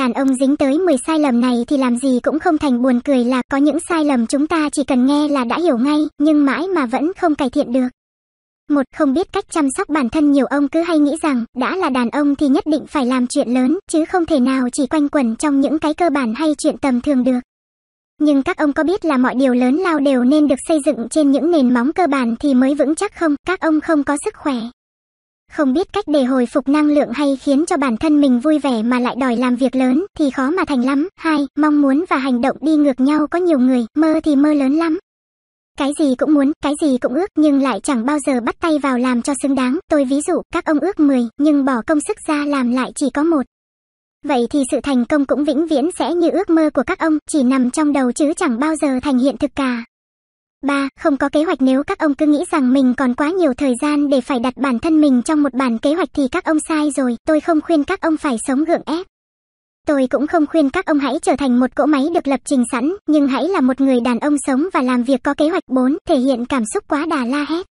đàn ông dính tới 10 sai lầm này thì làm gì cũng không thành buồn cười là có những sai lầm chúng ta chỉ cần nghe là đã hiểu ngay, nhưng mãi mà vẫn không cải thiện được. Một không biết cách chăm sóc bản thân nhiều ông cứ hay nghĩ rằng đã là đàn ông thì nhất định phải làm chuyện lớn chứ không thể nào chỉ quanh quẩn trong những cái cơ bản hay chuyện tầm thường được. Nhưng các ông có biết là mọi điều lớn lao đều nên được xây dựng trên những nền móng cơ bản thì mới vững chắc không? Các ông không có sức khỏe, không biết cách để hồi phục năng lượng hay khiến cho bản thân mình vui vẻ mà lại đòi làm việc lớn thì khó mà thành lắm. Hai, Mong muốn và hành động đi ngược nhau có nhiều người, mơ thì mơ lớn lắm. Cái gì cũng muốn, cái gì cũng ước nhưng lại chẳng bao giờ bắt tay vào làm cho xứng đáng. Tôi ví dụ các ông ước 10 nhưng bỏ công sức ra làm lại chỉ có một. Vậy thì sự thành công cũng vĩnh viễn sẽ như ước mơ của các ông, chỉ nằm trong đầu chứ chẳng bao giờ thành hiện thực cả. 3. Không có kế hoạch nếu các ông cứ nghĩ rằng mình còn quá nhiều thời gian để phải đặt bản thân mình trong một bản kế hoạch thì các ông sai rồi, tôi không khuyên các ông phải sống gượng ép. Tôi cũng không khuyên các ông hãy trở thành một cỗ máy được lập trình sẵn, nhưng hãy là một người đàn ông sống và làm việc có kế hoạch 4, thể hiện cảm xúc quá đà la hét.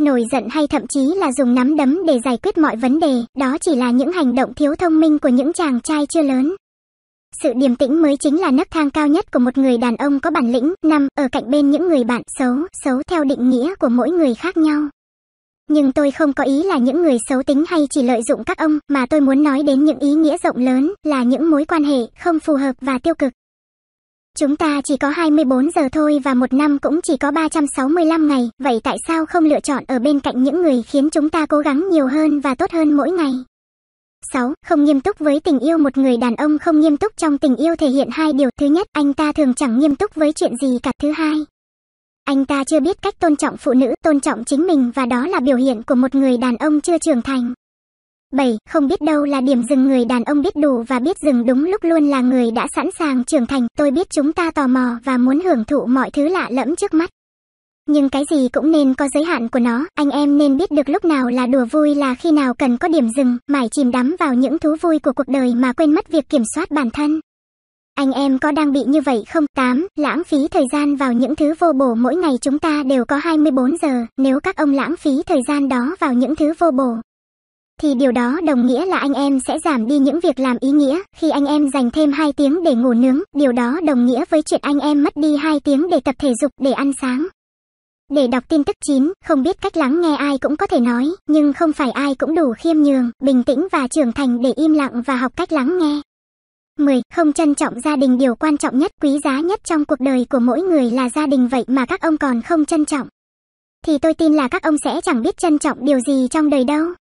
Nổi giận hay thậm chí là dùng nắm đấm để giải quyết mọi vấn đề, đó chỉ là những hành động thiếu thông minh của những chàng trai chưa lớn sự điềm tĩnh mới chính là nấc thang cao nhất của một người đàn ông có bản lĩnh. nằm ở cạnh bên những người bạn xấu, xấu theo định nghĩa của mỗi người khác nhau. Nhưng tôi không có ý là những người xấu tính hay chỉ lợi dụng các ông, mà tôi muốn nói đến những ý nghĩa rộng lớn, là những mối quan hệ không phù hợp và tiêu cực. Chúng ta chỉ có 24 giờ thôi và một năm cũng chỉ có 365 ngày, vậy tại sao không lựa chọn ở bên cạnh những người khiến chúng ta cố gắng nhiều hơn và tốt hơn mỗi ngày? 6. Không nghiêm túc với tình yêu Một người đàn ông không nghiêm túc trong tình yêu thể hiện hai điều. Thứ nhất, anh ta thường chẳng nghiêm túc với chuyện gì cả. Thứ hai, anh ta chưa biết cách tôn trọng phụ nữ, tôn trọng chính mình và đó là biểu hiện của một người đàn ông chưa trưởng thành. 7. Không biết đâu là điểm dừng người đàn ông biết đủ và biết dừng đúng lúc luôn là người đã sẵn sàng trưởng thành. Tôi biết chúng ta tò mò và muốn hưởng thụ mọi thứ lạ lẫm trước mắt nhưng cái gì cũng nên có giới hạn của nó. Anh em nên biết được lúc nào là đùa vui là khi nào cần có điểm dừng, mải chìm đắm vào những thú vui của cuộc đời mà quên mất việc kiểm soát bản thân. Anh em có đang bị như vậy không? 8. Lãng phí thời gian vào những thứ vô bổ mỗi ngày chúng ta đều có 24 giờ, nếu các ông lãng phí thời gian đó vào những thứ vô bổ, thì điều đó đồng nghĩa là anh em sẽ giảm đi những việc làm ý nghĩa. Khi anh em dành thêm 2 tiếng để ngủ nướng, điều đó đồng nghĩa với chuyện anh em mất đi 2 tiếng để tập thể dục, để ăn sáng, để đọc tin tức chín, không biết cách lắng nghe ai cũng có thể nói, nhưng không phải ai cũng đủ khiêm nhường, bình tĩnh và trưởng thành để im lặng và học cách lắng nghe. 10. Không trân trọng gia đình điều quan trọng nhất, quý giá nhất trong cuộc đời của mỗi người là gia đình vậy mà các ông còn không trân trọng. Thì tôi tin là các ông sẽ chẳng biết trân trọng điều gì trong đời đâu.